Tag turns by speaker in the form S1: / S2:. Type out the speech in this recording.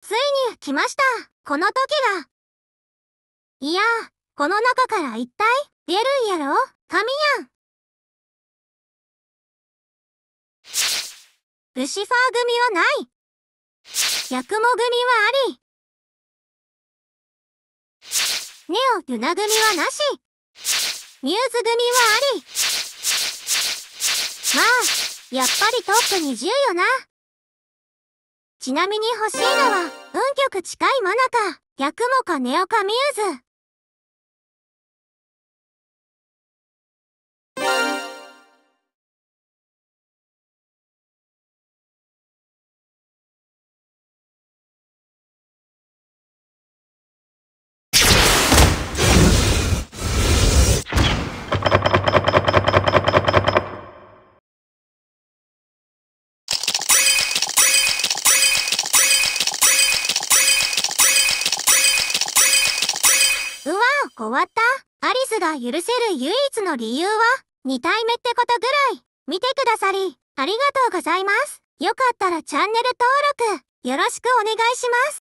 S1: ついに来ました。この時が。いやこの中から一体出るんやろ神やん。ルシファー組はない。ヤクモ組は
S2: あり。ネオ・ルナ組はなし。ミューズ組はあり。まあ、やっぱりトップ20よな。ちなみに欲しいのは、運極近いマナカ、逆もかネオカミューズ。
S3: 終わったアリスが許せる唯一の理由は、2体目ってことぐらい、見てくださ
S1: り、ありがとうございます。よかったらチャンネル登録、よろしくお願いします。